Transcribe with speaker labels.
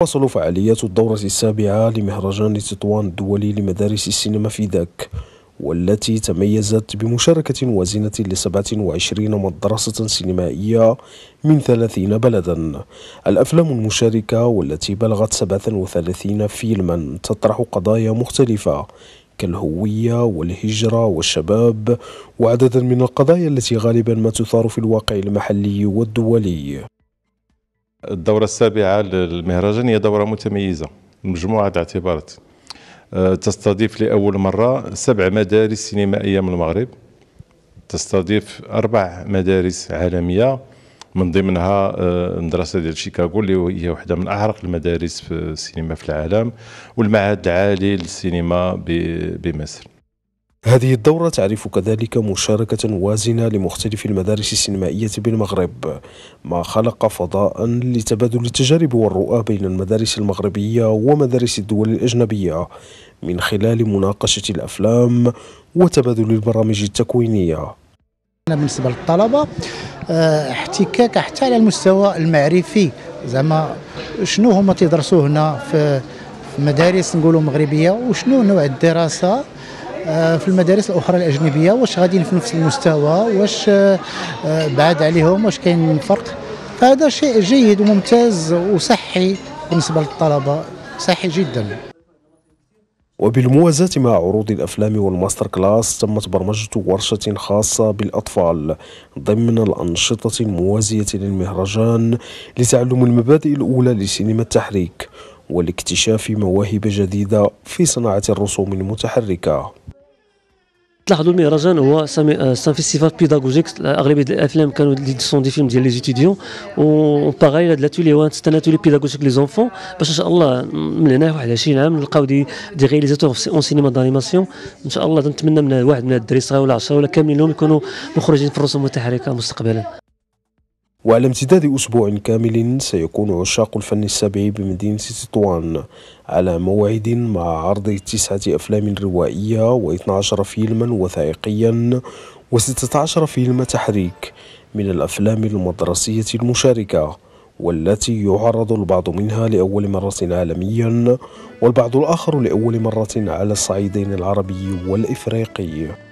Speaker 1: تواصل فعاليات الدورة السابعة لمهرجان تطوان الدولي لمدارس السينما في ذاك والتي تميزت بمشاركة وازنة ل 27 مدرسة سينمائية من 30 بلدا الأفلام المشاركة والتي بلغت 37 فيلما تطرح قضايا مختلفة كالهوية والهجرة والشباب وعددا من القضايا التي غالبا ما تثار في الواقع المحلي والدولي
Speaker 2: الدورة السابعة للمهرجان هي دورة متميزة مجموعة اعتبارات أه، تستضيف لأول مرة سبع مدارس سينمائية من المغرب تستضيف أربع مدارس عالمية من ضمنها أه، المدرسة ديال شيكاغو اللي هي واحدة من أعرق المدارس في السينما في العالم والمعهد العالي للسينما بمصر
Speaker 1: هذه الدورة تعرف كذلك مشاركة وازنة لمختلف المدارس السينمائية بالمغرب ما خلق فضاء لتبادل التجارب والرؤى بين المدارس المغربية ومدارس الدول الأجنبية من خلال مناقشة الأفلام وتبادل البرامج التكوينية
Speaker 3: بالنسبة للطلبة آه، احتكاك حتى على المستوى المعرفي زعما شنو هما تيدرسوا هنا في مدارس نقولوا مغربية وشنو نوع الدراسة آه، في المدارس الاخرى الاجنبيه واش غاديين في نفس المستوى واش آه، آه، بعاد عليهم واش كاين فرق فهذا شيء جيد وممتاز وصحي بالنسبه للطلبه صحي جدا
Speaker 1: وبالموازاة مع عروض الأفلام والماستر كلاس تمت برمجة ورشة خاصة بالأطفال ضمن الأنشطة الموازية للمهرجان لتعلم المبادئ الأولى لسينما التحريك والاكتشاف مواهب جديدة في صناعة الرسوم المتحركة
Speaker 4: تلاحظوا المهرجان هو سان آه، فيستيفال بيداغوجيك اغلبيه الافلام كانوا دي سون دي فيلم ديال لي زيتيديون و باغي هاد لاتولي هو تستنى تولي بيداغوجيك لي زونفون باش ان شاء الله من هنا واحد 20 عام نلقاو دي دي رياليزاتور اون سينما دانيماسيون ان شاء الله نتمنى من واحد من الدراري صغار ولا 10 ولا كاملين لهم يكونوا مخرجين في الرسوم المتحركه مستقبلا
Speaker 1: وعلى امتداد أسبوع كامل سيكون عشاق الفن السبعي بمدينة تطوان على موعد مع عرض تسعة أفلام روائية و12 فيلما وثائقيا و16 فيلم تحريك من الأفلام المدرسية المشاركة والتي يعرض البعض منها لأول مرة عالميا والبعض الآخر لأول مرة على الصعيدين العربي والإفريقي